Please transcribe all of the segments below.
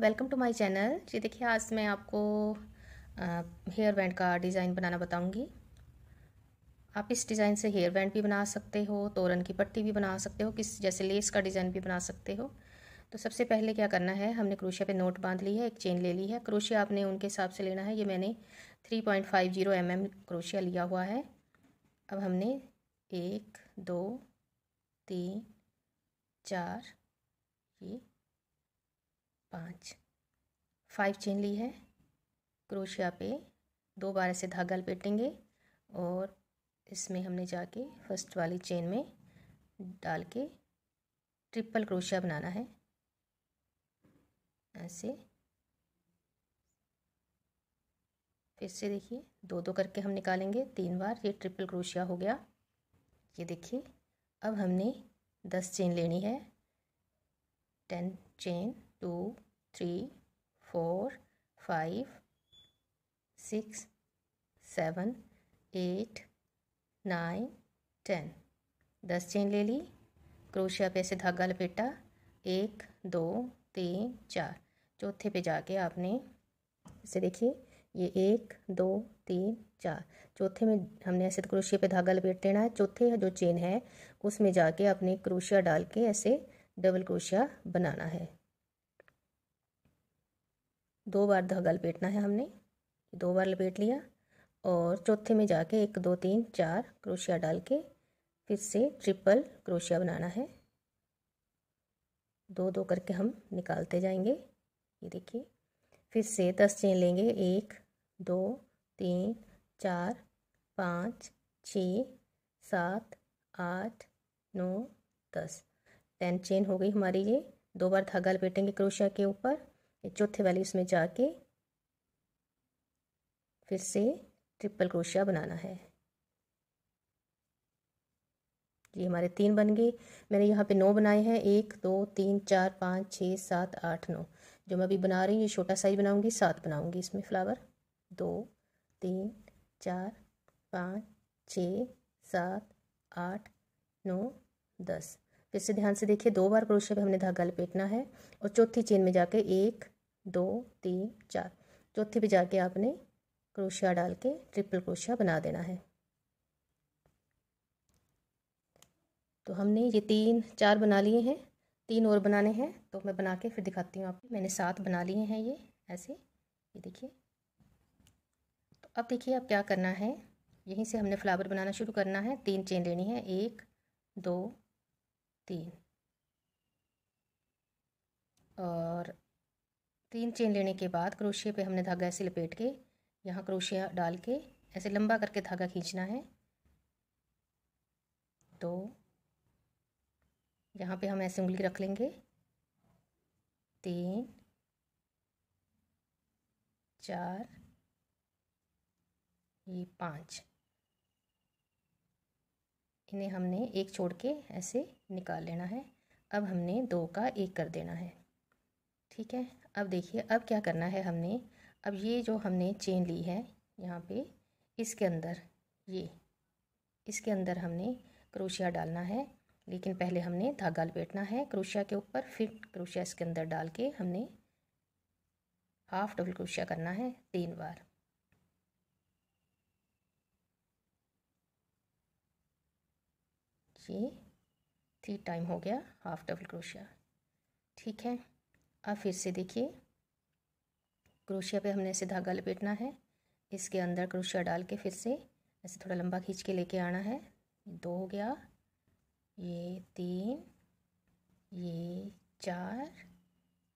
welcome to my channel जी देखिए आज मैं आपको हेयर बैंड का डिज़ाइन बनाना बताऊंगी आप इस डिज़ाइन से हेयर बैंड भी बना सकते हो तोरन की पट्टी भी बना सकते हो किस जैसे लेस का डिज़ाइन भी बना सकते हो तो सबसे पहले क्या करना है हमने क्रोशिया पे नोट बांध ली है एक चेन ले ली है क्रोशिया आपने उनके हिसाब से लेना है ये मैंने three point five zero M M क्रोशिया लिया हुआ है अब हमने एक दो तीन चार ये पाँच फाइव चेन ली है क्रोशिया पे दो बार ऐसे धागा लपेटेंगे और इसमें हमने जाके फर्स्ट वाली चेन में डाल के ट्रिपल क्रोशिया बनाना है ऐसे फिर से देखिए दो दो करके हम निकालेंगे तीन बार ये ट्रिपल क्रोशिया हो गया ये देखिए अब हमने दस चेन लेनी है ten chain two three four five six seven eight nine ten दस चेन ले ली क्रोशिया पे ऐसे धागा लपेटा एक दो तीन चार चौथे पे जाके आपने इसे देखिए ये एक दो तीन चार चौथे में हमने ऐसे तो क्रोशिया पे धागा लपेट देना है चौथे जो चेन है उसमें जाके आपने क्रोशिया डाल के ऐसे डबल क्रोशिया बनाना है दो बार धागा लपेटना है हमने दो बार लपेट लिया और चौथे में जाके एक दो तीन चार क्रोशिया डाल के फिर से ट्रिपल क्रोशिया बनाना है दो दो करके हम निकालते जाएंगे ये देखिए फिर से दस चेन लेंगे एक दो तीन चार पाँच छ सात आठ नौ दस टेन चेन हो गई हमारी ये दो बार धागा लपेटेंगे क्रोशिया के ऊपर चौथे वाली इसमें जाके फिर से ट्रिपल क्रोशिया बनाना है ये हमारे तीन बन गए मैंने यहाँ पे नौ बनाए हैं एक दो तीन चार पाँच छः सात आठ नौ जो मैं अभी बना रही हूँ ये छोटा साइज बनाऊंगी सात बनाऊंगी इसमें फ्लावर दो तीन चार पाँच छ सात आठ नौ दस फिर से ध्यान से देखिए दो बार क्रोशिया पे हमने धागा लपेटना है और चौथी चेन में जाके एक दो तीन चार चौथे पे जाके आपने क्रोशिया डाल के ट्रिपल क्रोशिया बना देना है तो हमने ये तीन चार बना लिए हैं तीन और बनाने हैं तो मैं बना के फिर दिखाती हूँ आपको मैंने सात बना लिए हैं ये ऐसे ये देखिए तो अब देखिए अब क्या करना है यहीं से हमने फ्लावर बनाना शुरू करना है तीन चेन लेनी है एक दो तीन और तीन चेन लेने के बाद क्रोशिया पे हमने धागा ऐसे लपेट के यहाँ क्रोशिया डाल के ऐसे लंबा करके धागा खींचना है तो यहाँ पे हम ऐसे उंगली रख लेंगे तीन चार ये पाँच इन्हें हमने एक छोड़ के ऐसे निकाल लेना है अब हमने दो का एक कर देना है ठीक है अब देखिए अब क्या करना है हमने अब ये जो हमने चेन ली है यहाँ पे इसके अंदर ये इसके अंदर हमने क्रोशिया डालना है लेकिन पहले हमने धागा लपेटना है क्रोशिया के ऊपर फिर क्रोशिया इसके अंदर डाल के हमने हाफ डबल क्रोशिया करना है तीन बार ये थ्री टाइम हो गया हाफ डबल क्रोशिया ठीक है अब फिर से देखिए क्रोशिया पे हमने ऐसे धागा लपेटना है इसके अंदर क्रोशिया डाल के फिर से ऐसे थोड़ा लंबा खींच के लेके आना है दो हो गया ये तीन ये चार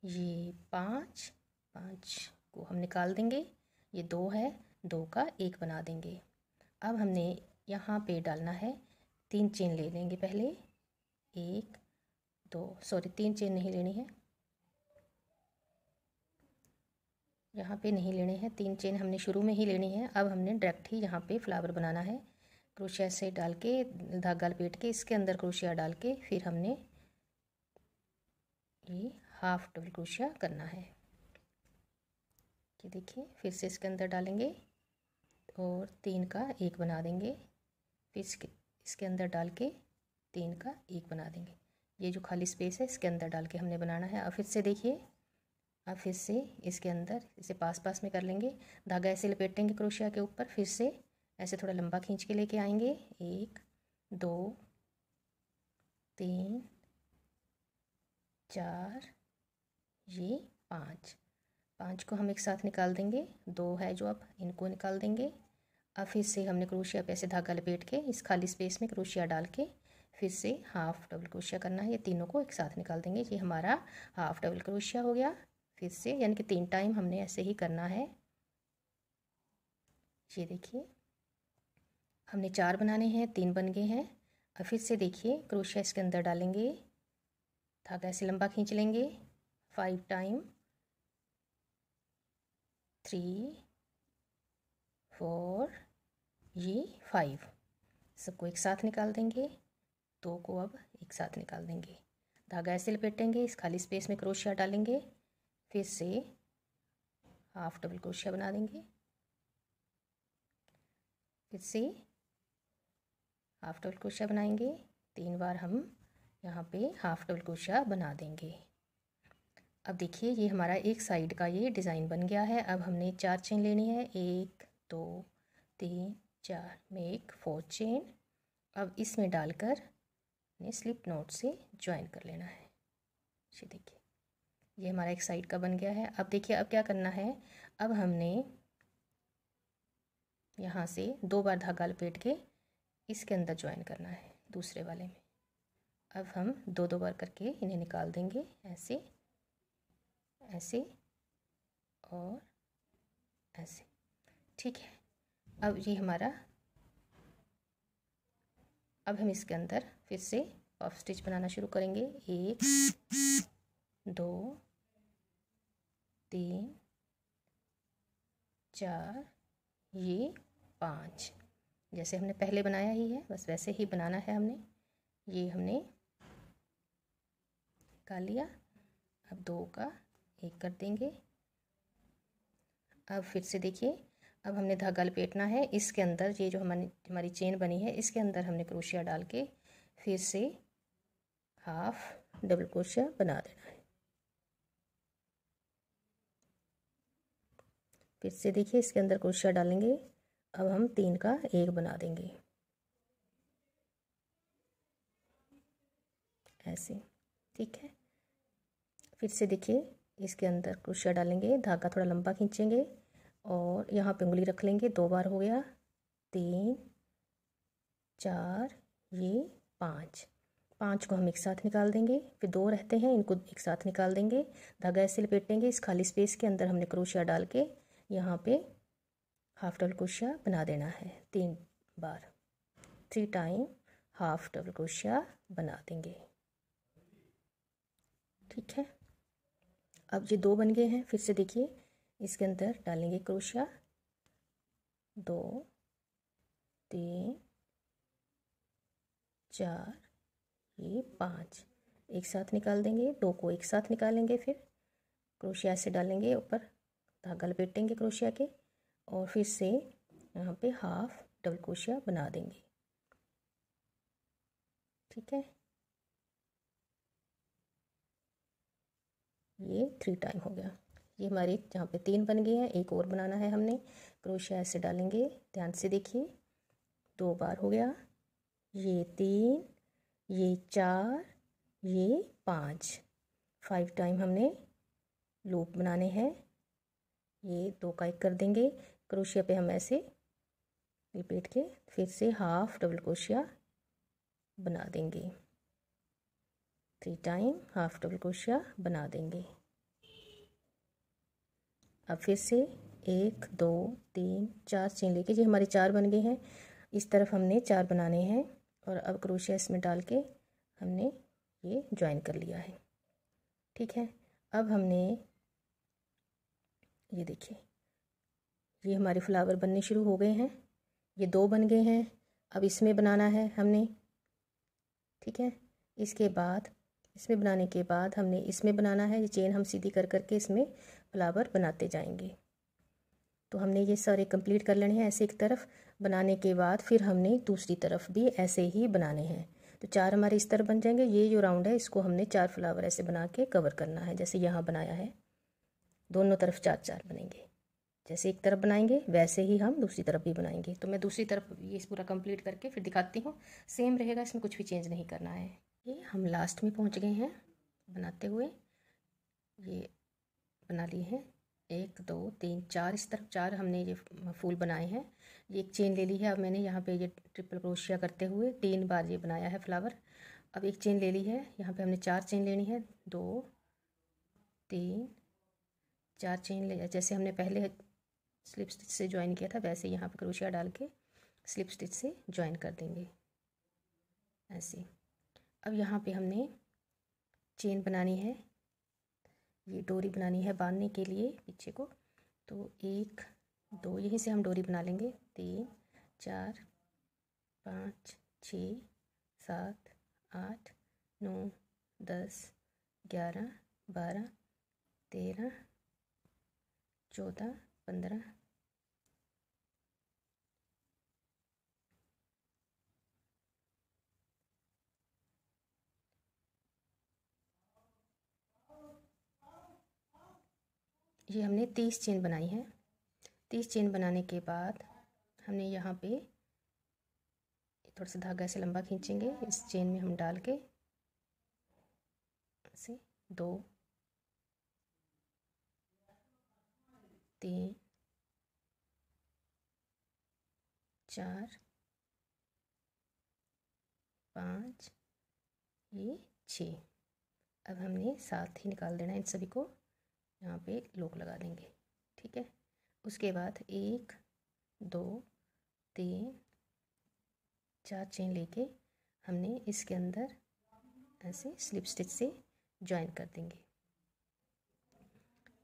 ये पाँच पाँच को हम निकाल देंगे ये दो है दो का एक बना देंगे अब हमने यहाँ पे डालना है तीन चेन ले लेंगे पहले एक दो सॉरी तीन चेन नहीं लेनी है यहाँ पे नहीं लेने हैं तीन चेन हमने शुरू में ही लेनी है अब हमने डायरेक्ट ही यहाँ पे फ्लावर बनाना है क्रोशिया से डाल के धागा लपेट के इसके अंदर क्रोशिया डाल के फिर हमने ये हाफ डबल क्रोशिया करना है ये देखिए फिर से इसके अंदर डालेंगे और तीन का एक बना देंगे फिर इसके इसके अंदर डाल के तीन का एक बना देंगे ये जो खाली स्पेस है इसके अंदर डाल के हमने बनाना है और फिर से देखिए अब फिर से इसके अंदर इसे पास पास में कर लेंगे धागा ऐसे लपेटेंगे क्रोशिया के ऊपर फिर से ऐसे थोड़ा लंबा खींच के लेके आएंगे एक दो तीन चार ये पाँच पाँच को हम एक साथ निकाल देंगे दो है जो अब इनको निकाल देंगे अब फिर से हमने क्रोशिया पे ऐसे धागा लपेट के इस खाली स्पेस में क्रोशिया डाल के फिर से हाफ डबल क्रोशिया करना है ये तीनों को एक साथ निकाल देंगे ये हमारा हाफ डबल क्रोशिया हो गया फिर से यानी कि तीन टाइम हमने ऐसे ही करना है ये देखिए हमने चार बनाने हैं तीन बन गए हैं और फिर से देखिए क्रोशिया इसके अंदर डालेंगे धागा ऐसे लंबा खींच लेंगे फाइव टाइम थ्री फोर ये फाइव सबको एक साथ निकाल देंगे दो को अब एक साथ निकाल देंगे धागा ऐसे लपेटेंगे इस खाली स्पेस में क्रोशिया डालेंगे फिर से हाफ डबल क्रोशिया बना देंगे फिर से हाफ डबल क्रोशिया बनाएंगे तीन बार हम यहाँ पे हाफ डबल क्रोशिया बना देंगे अब देखिए ये हमारा एक साइड का ये डिज़ाइन बन गया है अब हमने चार चेन लेनी है एक दो तीन चार में एक फोर चेन अब इसमें डालकर ने स्लिप नोट से ज्वाइन कर लेना है ये देखिए ये हमारा एक साइड का बन गया है अब देखिए अब क्या करना है अब हमने यहाँ से दो बार धागा लपेट के इसके अंदर ज्वाइन करना है दूसरे वाले में अब हम दो दो बार करके इन्हें निकाल देंगे ऐसे ऐसे और ऐसे ठीक है अब ये हमारा अब हम इसके अंदर फिर से ऑफ स्टिच बनाना शुरू करेंगे एक दो तीन चार ये पाँच जैसे हमने पहले बनाया ही है बस वैसे ही बनाना है हमने ये हमने का लिया अब दो का एक कर देंगे अब फिर से देखिए अब हमने धागा लपेटना है इसके अंदर ये जो हमारी हमारी चेन बनी है इसके अंदर हमने क्रोशिया डाल के फिर से हाफ डबल क्रोशिया बना देना फिर से देखिए इसके अंदर क्रोशिया डालेंगे अब हम तीन का एक बना देंगे ऐसे ठीक है फिर से देखिए इसके अंदर क्रोशिया डालेंगे धागा थोड़ा लंबा खींचेंगे और यहाँ पे उंगली रख लेंगे दो बार हो गया तीन चार ये पाँच पाँच को हम एक साथ निकाल देंगे फिर दो रहते हैं इनको एक साथ निकाल देंगे धागा ऐसे लपेटेंगे इस खाली स्पेस के अंदर हमने क्रोशिया डाल के यहाँ पे हाफ डबल क्रोशिया बना देना है तीन बार थ्री टाइम हाफ डबल क्रोशिया बना देंगे ठीक है अब ये दो बन गए हैं फिर से देखिए इसके अंदर डालेंगे क्रोशिया दो तीन चार ये पाँच एक साथ निकाल देंगे दो को एक साथ निकालेंगे फिर क्रोशिया से डालेंगे ऊपर धागा लपेटेंगे क्रोशिया के और फिर से यहाँ पे हाफ डबल क्रोशिया बना देंगे ठीक है ये थ्री टाइम हो गया ये हमारी यहाँ पे तीन बन गए हैं एक और बनाना है हमने क्रोशिया ऐसे डालेंगे ध्यान से देखिए दो बार हो गया ये तीन ये चार ये पाँच फाइव टाइम हमने लूप बनाने हैं ये दो का एक कर देंगे क्रोशिया पे हम ऐसे लपेट के फिर से हाफ डबल क्रोशिया बना देंगे थ्री टाइम हाफ डबल क्रोशिया बना देंगे अब फिर से एक दो तीन चार चेन लेके जी हमारे चार बन गए हैं इस तरफ हमने चार बनाने हैं और अब क्रोशिया इसमें डाल के हमने ये ज्वाइन कर लिया है ठीक है अब हमने ये देखिए ये हमारे फ्लावर बनने शुरू हो गए हैं ये दो बन गए हैं अब इसमें बनाना है हमने ठीक है इसके बाद इसमें बनाने के बाद हमने इसमें बनाना है ये चेन हम सीधी कर कर के इसमें फ्लावर बनाते जाएंगे तो हमने ये सारे कंप्लीट कर लेने हैं ऐसे एक तरफ बनाने के बाद फिर हमने दूसरी तरफ भी ऐसे ही बनाने हैं तो चार हमारे इस तरफ बन जाएंगे ये जो राउंड है इसको हमने चार फ्लावर ऐसे बना के कवर करना है जैसे यहाँ बनाया है दोनों तरफ चार चार बनेंगे जैसे एक तरफ बनाएंगे वैसे ही हम दूसरी तरफ भी बनाएंगे तो मैं दूसरी तरफ ये पूरा कंप्लीट करके फिर दिखाती हूँ सेम रहेगा इसमें कुछ भी चेंज नहीं करना है ये हम लास्ट में पहुँच गए हैं बनाते हुए ये बना लिए हैं एक दो तीन चार इस तरफ चार हमने ये फूल बनाए हैं ये एक चेन ले ली है अब मैंने यहाँ पे ये ट्रिपल क्रोशिया करते हुए तीन बार ये बनाया है फ्लावर अब एक चेन ले ली है यहाँ पे हमने चार चेन लेनी है दो तीन चार चेन ले जैसे हमने पहले स्लिप स्टिच से ज्वाइन किया था वैसे यहाँ पर क्रोशिया डाल के स्लिप स्टिच से ज्वाइन कर देंगे ऐसे अब यहाँ पे हमने चेन बनानी है ये डोरी बनानी है बांधने के लिए पीछे को तो एक दो यहीं से हम डोरी बना लेंगे तीन चार पाँच छ सात आठ नौ दस ग्यारह बारह तेरह चौदह पंद्रह ये हमने तीस चेन बनाई है तीस चेन बनाने के बाद हमने यहाँ पे थोड़ा सा धागा से लंबा खींचेंगे इस चेन में हम डाल के से दो तीन चार पाँच ये छः अब हमने साथ ही निकाल देना इन सभी को यहाँ पे लोक लगा देंगे ठीक है उसके बाद एक दो तीन चार चेन लेके हमने इसके अंदर ऐसे स्लिप स्टिच से ज्वाइन कर देंगे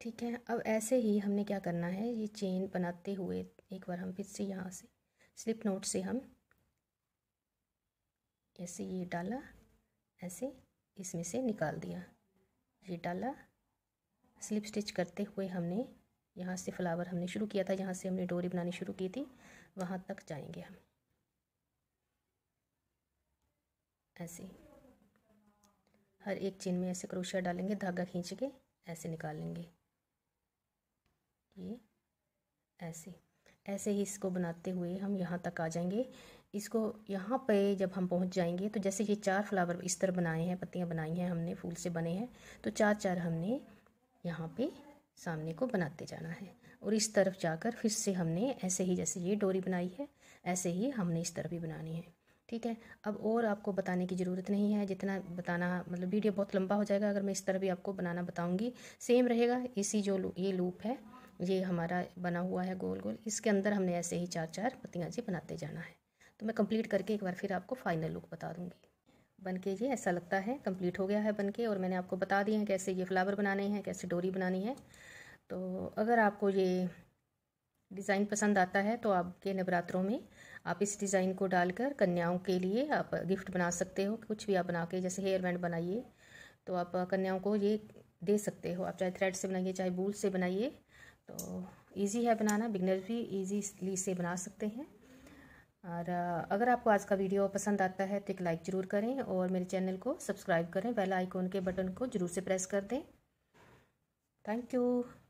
ठीक है अब ऐसे ही हमने क्या करना है ये चेन बनाते हुए एक बार हम फिर से यहाँ से स्लिप नोट से हम ऐसे ये डाला ऐसे इसमें से निकाल दिया ये डाला स्लिप स्टिच करते हुए हमने यहाँ से फ्लावर हमने शुरू किया था जहाँ से हमने डोरी बनानी शुरू की थी वहाँ तक जाएंगे हम ऐसे हर एक चेन में ऐसे क्रोशिया डालेंगे धागा खींच के ऐसे निकालेंगे ये ऐसे ऐसे ही इसको बनाते हुए हम यहाँ तक आ जाएंगे इसको यहाँ पे जब हम पहुँच जाएंगे तो जैसे ये चार फ्लावर इस तरह बनाए हैं पत्तियाँ बनाई हैं हमने फूल से बने हैं तो चार चार हमने यहाँ पे सामने को बनाते जाना है और इस तरफ जाकर फिर से हमने ऐसे ही जैसे ये डोरी बनाई है ऐसे ही हमने इस तरफ भी बनानी है ठीक है अब और आपको बताने की ज़रूरत नहीं है जितना बताना मतलब वीडियो बहुत लंबा हो जाएगा अगर मैं इस तरह भी आपको बनाना बताऊँगी सेम रहेगा इसी जो ये लूप है ये हमारा बना हुआ है गोल गोल इसके अंदर हमने ऐसे ही चार चार पत्तियाँ जी बनाते जाना है तो मैं कंप्लीट करके एक बार फिर आपको फाइनल लुक बता दूँगी बन के ये ऐसा लगता है कंप्लीट हो गया है बन के और मैंने आपको बता दिए हैं कैसे ये फ्लावर बनाने हैं कैसे डोरी बनानी है तो अगर आपको ये डिज़ाइन पसंद आता है तो आपके नवरात्रों में आप इस डिज़ाइन को डालकर कन्याओं के लिए आप गिफ्ट बना सकते हो कुछ भी आप बना के जैसे हेयर बैंड बनाइए तो आप कन्याओं को ये दे सकते हो आप चाहे थ्रेड से बनाइए चाहे बूल से बनाइए तो इजी है बनाना बिगनर भी इजीली से बना सकते हैं और अगर आपको आज का वीडियो पसंद आता है तो एक लाइक ज़रूर करें और मेरे चैनल को सब्सक्राइब करें बेल आइकॉन के बटन को ज़रूर से प्रेस कर दें थैंक यू